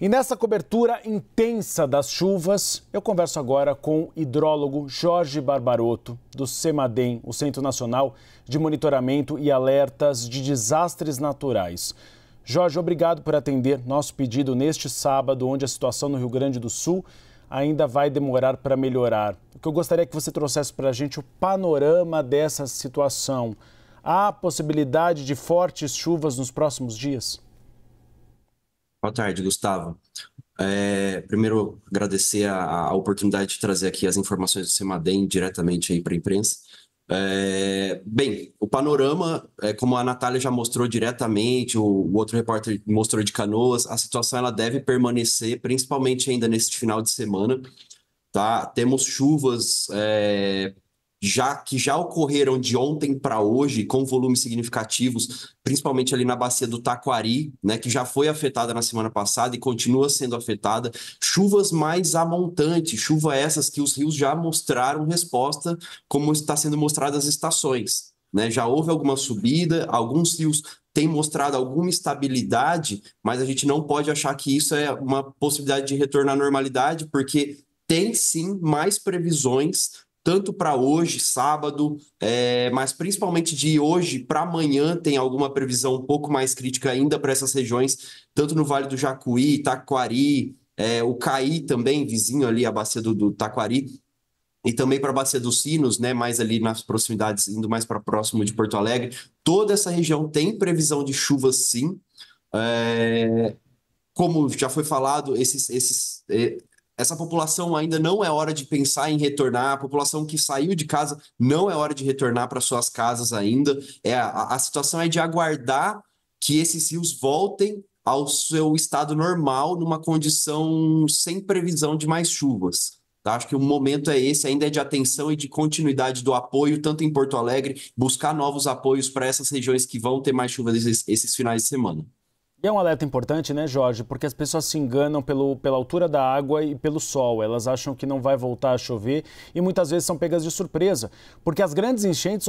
E nessa cobertura intensa das chuvas, eu converso agora com o hidrólogo Jorge Barbaroto, do CEMADEM, o Centro Nacional de Monitoramento e Alertas de Desastres Naturais. Jorge, obrigado por atender nosso pedido neste sábado, onde a situação no Rio Grande do Sul ainda vai demorar para melhorar. O que eu gostaria que você trouxesse para a gente o panorama dessa situação. Há possibilidade de fortes chuvas nos próximos dias? Boa tarde, Gustavo. É, primeiro, agradecer a, a, oportunidade de trazer aqui as informações do Cemadem diretamente aí para a imprensa. É, bem, o panorama, é, como a Natália já mostrou diretamente, o, o, outro repórter mostrou de Canoas, a situação ela deve permanecer, principalmente ainda neste final de semana. Tá? Temos chuvas é, já que já ocorreram de ontem para hoje com volumes significativos, principalmente ali na bacia do Taquari, né, que já foi afetada na semana passada e continua sendo afetada, chuvas mais amontantes, chuva essas que os rios já mostraram resposta, como está sendo mostrado as estações. Né? Já houve alguma subida, alguns rios têm mostrado alguma estabilidade, mas a gente não pode achar que isso é uma possibilidade de retorno à normalidade, porque tem sim mais previsões tanto para hoje, sábado, é, mas principalmente de hoje para amanhã tem alguma previsão um pouco mais crítica ainda para essas regiões, tanto no Vale do Jacuí, Taquari, é, o Caí também, vizinho ali, a bacia do, do Taquari, e também para a Bacia dos Sinos, né, mais ali nas proximidades, indo mais para próximo de Porto Alegre. Toda essa região tem previsão de chuva, sim. É, como já foi falado, esses, esses, é, essa população ainda não é hora de pensar em retornar. A população que saiu de casa não é hora de retornar para suas casas ainda. É, a, a situação é de aguardar que esses rios voltem ao seu estado normal, numa condição sem previsão de mais chuvas. Tá? Acho que o momento é esse, ainda é de atenção e de continuidade do apoio, tanto em Porto Alegre, buscar novos apoios para essas regiões que vão ter mais chuvas esses, esses finais de semana. E é um alerta importante, né, Jorge? Porque as pessoas se enganam pelo, pela altura da água e pelo sol. Elas acham que não vai voltar a chover e muitas vezes são pegas de surpresa. Porque as grandes enchentes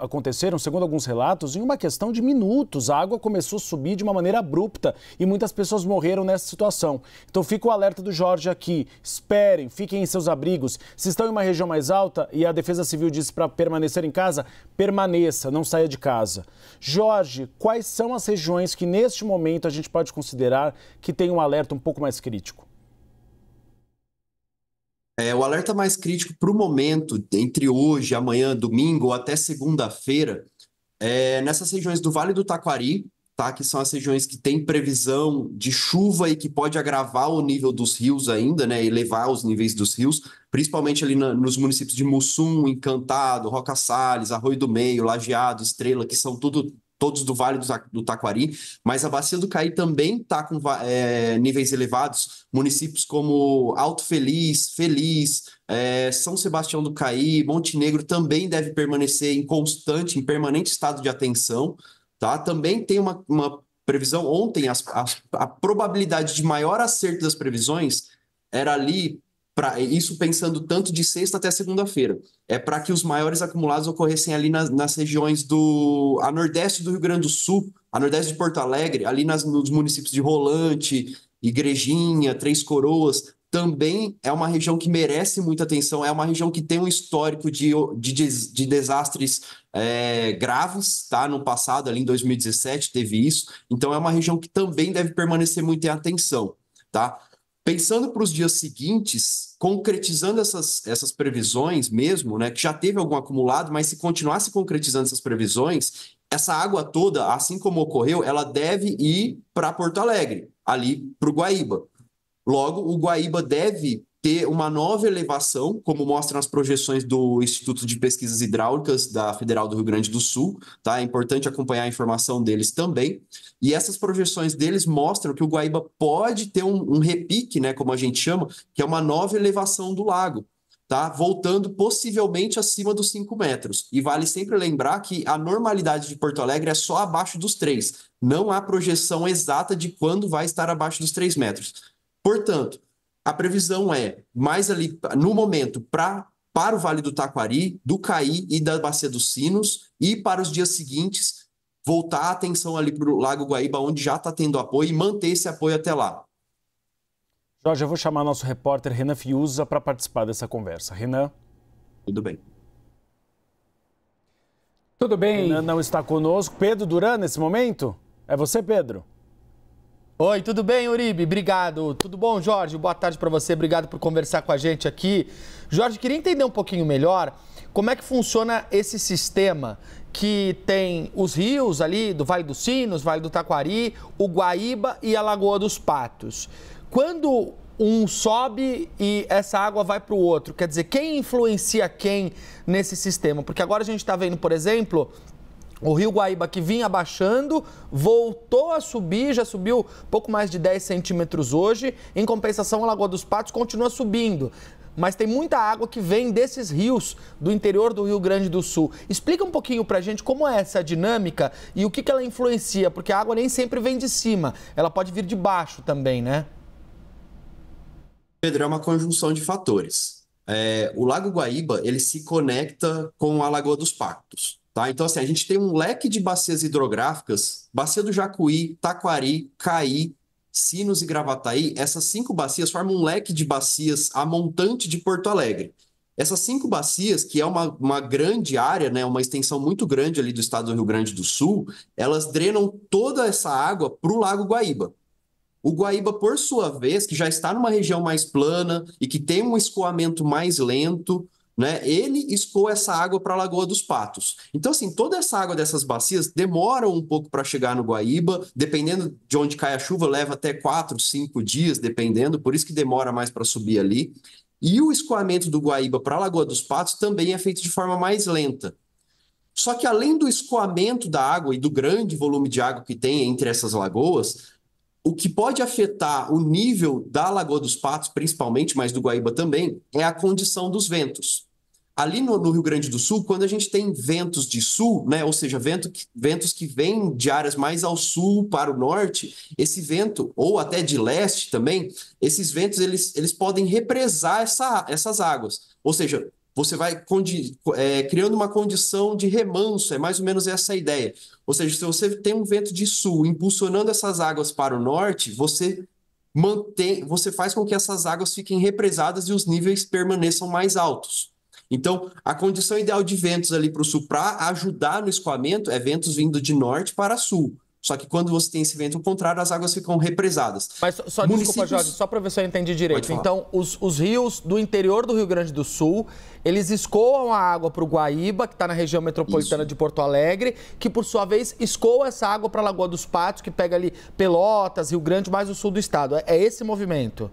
aconteceram, segundo alguns relatos, em uma questão de minutos. A água começou a subir de uma maneira abrupta e muitas pessoas morreram nessa situação. Então fica o alerta do Jorge aqui. Esperem, fiquem em seus abrigos. Se estão em uma região mais alta e a Defesa Civil disse para permanecer em casa, permaneça, não saia de casa. Jorge, quais são as regiões que neste momento momento a gente pode considerar que tem um alerta um pouco mais crítico? É, o alerta mais crítico para o momento, entre hoje, amanhã, domingo ou até segunda-feira, é nessas regiões do Vale do Taquari, tá? que são as regiões que têm previsão de chuva e que pode agravar o nível dos rios ainda, né? elevar os níveis dos rios, principalmente ali na, nos municípios de Mussum, Encantado, Roca Salles, Arroio do Meio, Lajeado, Estrela, que são tudo todos do Vale do, do Taquari, mas a Bacia do Caí também está com é, níveis elevados. Municípios como Alto Feliz, Feliz, é, São Sebastião do Caí, Montenegro também deve permanecer em constante, em permanente estado de atenção. Tá? Também tem uma, uma previsão ontem, as, a, a probabilidade de maior acerto das previsões era ali para isso pensando tanto de sexta até segunda-feira. É para que os maiores acumulados ocorressem ali nas, nas, regiões do. a nordeste do Rio Grande do Sul, a nordeste de Porto Alegre, ali nas, nos municípios de Rolante, Igrejinha, Três Coroas. Também é uma região que merece muita atenção, é uma região que tem um histórico de, de, de desastres é, graves, tá? No passado, ali em 2017, teve isso. Então, é uma região que também deve permanecer muito em atenção, tá? Pensando para os dias seguintes, concretizando essas, essas previsões mesmo, né, que já teve algum acumulado, mas se continuasse concretizando essas previsões, essa água toda, assim como ocorreu, ela deve ir para Porto Alegre, ali para o Guaíba. Logo, o Guaíba deve ter uma nova elevação, como mostram as projeções do Instituto de Pesquisas Hidráulicas da Federal do Rio Grande do Sul, tá? É importante acompanhar a informação deles também. E essas projeções deles mostram que o Guaíba pode ter um, um repique, né, como a gente chama, que é uma nova elevação do lago. Tá? Voltando possivelmente acima dos 5 metros. E vale sempre lembrar que a normalidade de Porto Alegre é só abaixo dos 3. Não há projeção exata de quando vai estar abaixo dos 3 metros. Portanto, a previsão é mais ali no momento para para o Vale do Taquari, do Caí e da Bacia dos Sinos, e para os dias seguintes voltar a atenção ali para o Lago Guaíba, onde já está tendo apoio, e manter esse apoio até lá. Jorge, eu vou chamar nosso repórter Renan Fiuza para participar dessa conversa. Renan. Tudo bem. Tudo bem. Renan não está conosco. Pedro Duran, nesse momento? É você, Pedro? Oi, tudo bem, Uribe? Obrigado. Tudo bom, Jorge? Boa tarde para você. Obrigado por conversar com a gente aqui. Jorge, queria entender um pouquinho melhor como é que funciona esse sistema que tem os rios ali do Vale dos Sinos, Vale do Taquari, o Guaíba e a Lagoa dos Patos. Quando um sobe e essa água vai para o outro, quer dizer, quem influencia quem nesse sistema? Porque agora a gente está vendo, por exemplo, o Rio Guaíba, que vinha baixando, voltou a subir, já subiu pouco mais de 10 centímetros hoje. Em compensação, a Lagoa dos Patos continua subindo. Mas tem muita água que vem desses rios do interior do Rio Grande do Sul. Explica um pouquinho pra gente como é essa dinâmica e o que, que ela influencia, porque a água nem sempre vem de cima, ela pode vir de baixo também, né? Pedro, é uma conjunção de fatores. É, o Lago Guaíba ele se conecta com a Lagoa dos Patos. Tá? Então, assim, a gente tem um leque de bacias hidrográficas, bacia do Jacuí, Taquari, Caí, Sinos e Gravataí, essas cinco bacias formam um leque de bacias a montante de Porto Alegre. Essas cinco bacias, que é uma, uma grande área, né, uma extensão muito grande ali do estado do Rio Grande do Sul, elas drenam toda essa água para o Lago Guaíba. O Guaíba, por sua vez, que já está numa região mais plana e que tem um escoamento mais lento, né? Ele escoa essa água para a Lagoa dos Patos. Então, assim, toda essa água dessas bacias demora um pouco para chegar no Guaíba, dependendo de onde cai a chuva, leva até quatro, cinco dias, dependendo, por isso que demora mais para subir ali. E o escoamento do Guaíba para a Lagoa dos Patos também é feito de forma mais lenta. Só que além do escoamento da água e do grande volume de água que tem entre essas lagoas, o que pode afetar o nível da Lagoa dos Patos, principalmente, mas do Guaíba também, é a condição dos ventos. Ali no, no Rio Grande do Sul, quando a gente tem ventos de sul, né, ou seja, vento que, ventos que vêm de áreas mais ao sul para o norte, esse vento, ou até de leste também, esses ventos eles, eles podem represar essa, essas águas. Ou seja, você vai é, criando uma condição de remanso, é mais ou menos essa a ideia. Ou seja, se você tem um vento de sul impulsionando essas águas para o norte, você mantém, você faz com que essas águas fiquem represadas e os níveis permaneçam mais altos. Então, a condição ideal de ventos ali para o sul para ajudar no escoamento é ventos vindo de norte para sul. Só que quando você tem esse vento contrário, as águas ficam represadas. Mas só, só Municípios... desculpa, Jorge, só para ver se eu entendi direito. Então, os, os rios do interior do Rio Grande do Sul, eles escoam a água para o Guaíba, que está na região metropolitana Isso. de Porto Alegre, que por sua vez escoa essa água para a Lagoa dos Patos, que pega ali Pelotas, Rio Grande, mais o sul do estado. É, é esse movimento.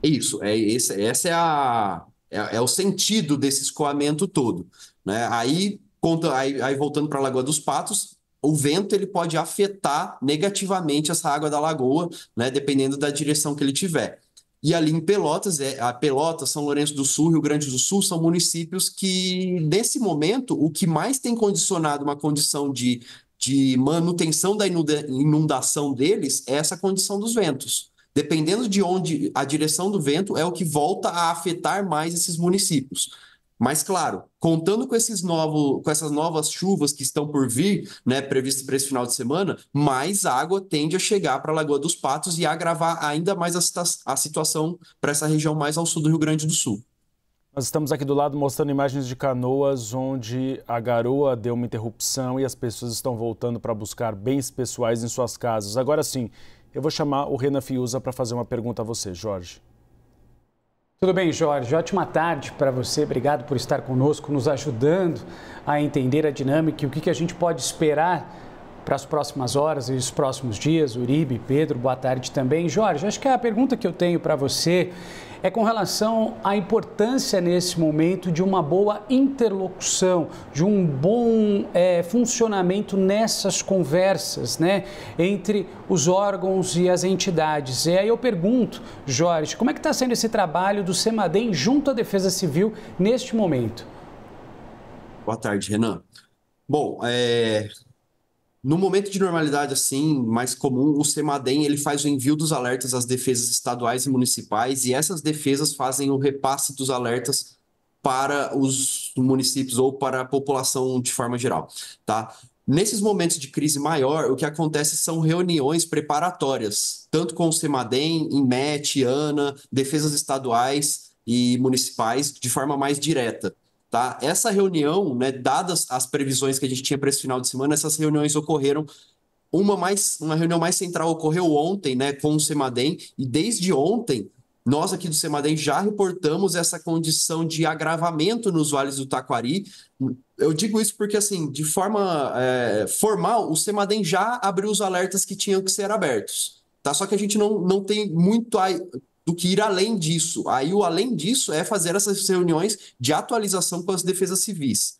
Isso, é esse, essa é a é, é, o sentido desse escoamento todo, né? Aí conta aí, aí voltando para a Lagoa dos Patos, o vento ele pode afetar negativamente essa água da lagoa, né, dependendo da direção que ele tiver. E ali em Pelotas, é, a Pelotas, São Lourenço do Sul, Rio Grande do Sul, são municípios que, nesse momento, o que mais tem condicionado uma condição de, de manutenção da inundação deles é essa condição dos ventos. Dependendo de onde a direção do vento, é o que volta a afetar mais esses municípios. Mas claro, contando com esses novos, com essas novas chuvas que estão por vir, né, para esse final de semana, mais água tende a chegar para a Lagoa dos Patos e agravar ainda mais a, a situação para essa região mais ao sul do Rio Grande do Sul. Nós estamos aqui do lado mostrando imagens de canoas onde a garoa deu uma interrupção e as pessoas estão voltando para buscar bens pessoais em suas casas. Agora sim, eu vou chamar o Renan Fiuza para fazer uma pergunta a você, Jorge. Tudo bem, Jorge? Ótima tarde para você. Obrigado por estar conosco, nos ajudando a entender a dinâmica e o que, que a gente pode esperar para as próximas horas e os próximos dias. Uribe, Pedro, boa tarde também. Jorge, acho que a pergunta que eu tenho para você é com relação à importância nesse momento de uma boa interlocução, de um bom é, funcionamento nessas conversas, né, entre os órgãos e as entidades. E aí eu pergunto, Jorge, como é que está sendo esse trabalho do Semadem junto à Defesa Civil neste momento? Boa tarde, Renan. Bom, é, no momento de normalidade, assim, mais comum, o Semadem ele faz o envio dos alertas às defesas estaduais e municipais, e essas defesas fazem o repasse dos alertas para os municípios ou para a população de forma geral, tá? Nesses momentos de crise maior, o que acontece são reuniões preparatórias, tanto com o Semadem, IMET, ANA, defesas estaduais e municipais, de forma mais direta. Tá? Essa reunião, né, dadas as previsões que a gente tinha para esse final de semana, essas reuniões ocorreram uma mais uma reunião mais central ocorreu ontem, né, com o Semadem, e desde ontem nós aqui do Semadem já reportamos essa condição de agravamento nos vales do Taquari. Eu digo isso porque, assim, de forma é, formal, o Semadem já abriu os alertas que tinham que ser abertos. Tá? Só que a gente não, não tem muito do que ir além disso. Aí o além disso é fazer essas reuniões de atualização com as defesas civis.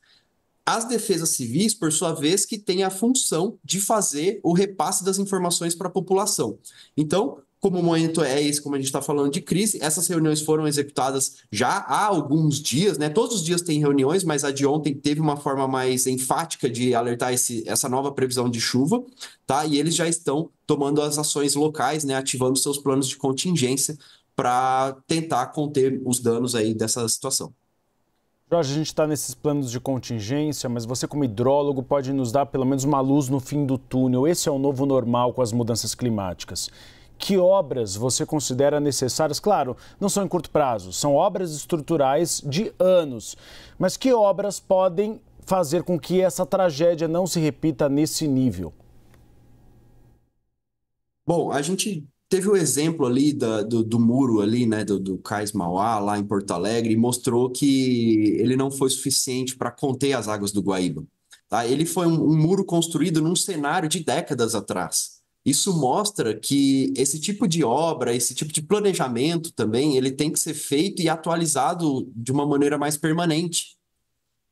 As defesas civis, por sua vez, que têm a função de fazer o repasse das informações para a população. Então, como o momento é esse, como a gente está falando de crise, essas reuniões foram executadas já há alguns dias, né? Todos os dias tem reuniões, mas a de ontem teve uma forma mais enfática de alertar esse, essa nova previsão de chuva, tá? E eles já estão tomando as ações locais, né? Ativando seus planos de contingência para tentar conter os danos aí dessa situação. Jorge, a gente está nesses planos de contingência, mas você, como hidrólogo, pode nos dar pelo menos uma luz no fim do túnel. Esse é o novo normal com as mudanças climáticas. Que obras você considera necessárias? Claro, não são em curto prazo, são obras estruturais de anos. Mas que obras podem fazer com que essa tragédia não se repita nesse nível? Bom, a gente teve o um exemplo ali da, do, do, muro ali, né, do, do Cais Mauá, lá em Porto Alegre, e mostrou que ele não foi suficiente para conter as águas do Guaíba. Tá? Ele foi um, um, muro construído num cenário de décadas atrás. Isso mostra que esse tipo de obra, esse tipo de planejamento também, ele tem que ser feito e atualizado de uma maneira mais permanente,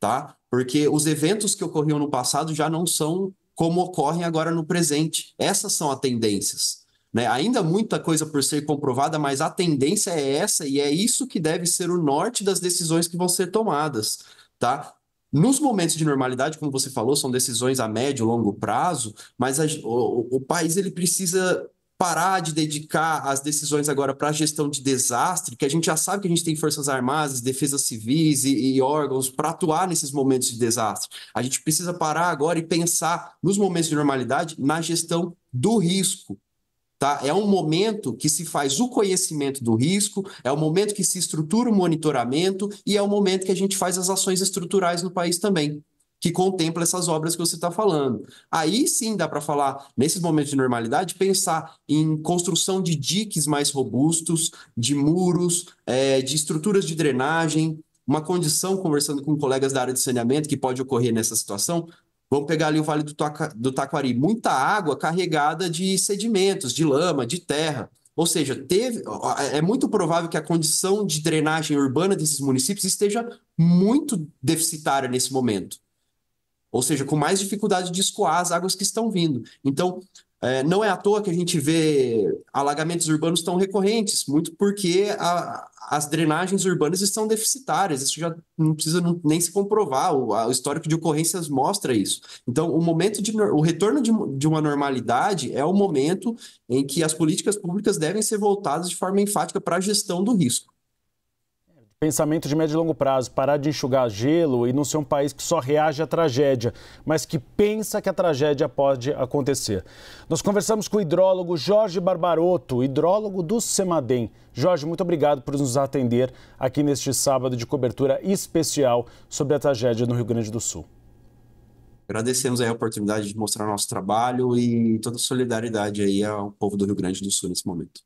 tá? Porque os eventos que ocorriam no passado já não são como ocorrem agora no presente. Essas são as tendências. Né? Ainda muita coisa por ser comprovada, mas a tendência é essa e é isso que deve ser o norte das decisões que vão ser tomadas. Tá? Nos momentos de normalidade, como você falou, são decisões a médio e longo prazo, mas a, o, o país ele precisa parar de dedicar as decisões agora para a gestão de desastre, que a gente já sabe que a gente tem forças armadas, defesas civis e, e órgãos para atuar nesses momentos de desastre. A gente precisa parar agora e pensar nos momentos de normalidade na gestão do risco, Tá? É um momento que se faz o conhecimento do risco, é o momento que se estrutura o monitoramento e é o momento que a gente faz as ações estruturais no país também, que contempla essas obras que você está falando. Aí sim dá para falar, nesses momentos de normalidade, pensar em construção de diques mais robustos, de muros, é, de estruturas de drenagem, uma condição, conversando com colegas da área de saneamento, que pode ocorrer nessa situação, Vamos pegar ali o Vale do, Taquari, muita água carregada de sedimentos, de lama, de terra. Ou seja, teve, é, é muito provável que a condição de drenagem urbana desses municípios esteja muito deficitária nesse momento. Ou seja, com mais dificuldade de escoar as águas que estão vindo. Então, é, não é à toa que a gente vê alagamentos urbanos tão recorrentes, muito porque a, as drenagens urbanas estão deficitárias, isso já não precisa nem se comprovar, o, a, o histórico de ocorrências mostra isso. Então, o momento de, o retorno de, de, uma normalidade é o momento em que as políticas públicas devem ser voltadas de forma enfática para a gestão do risco pensamento de médio e longo prazo, parar de enxugar gelo e não ser um país que só reage à tragédia, mas que pensa que a tragédia pode acontecer. Nós conversamos com o hidrólogo Jorge Barbaroto, hidrólogo do Semadem. Jorge, muito obrigado por nos atender aqui neste sábado de cobertura especial sobre a tragédia no Rio Grande do Sul. Agradecemos aí a oportunidade de mostrar nosso trabalho e toda a solidariedade aí ao povo do Rio Grande do Sul nesse momento.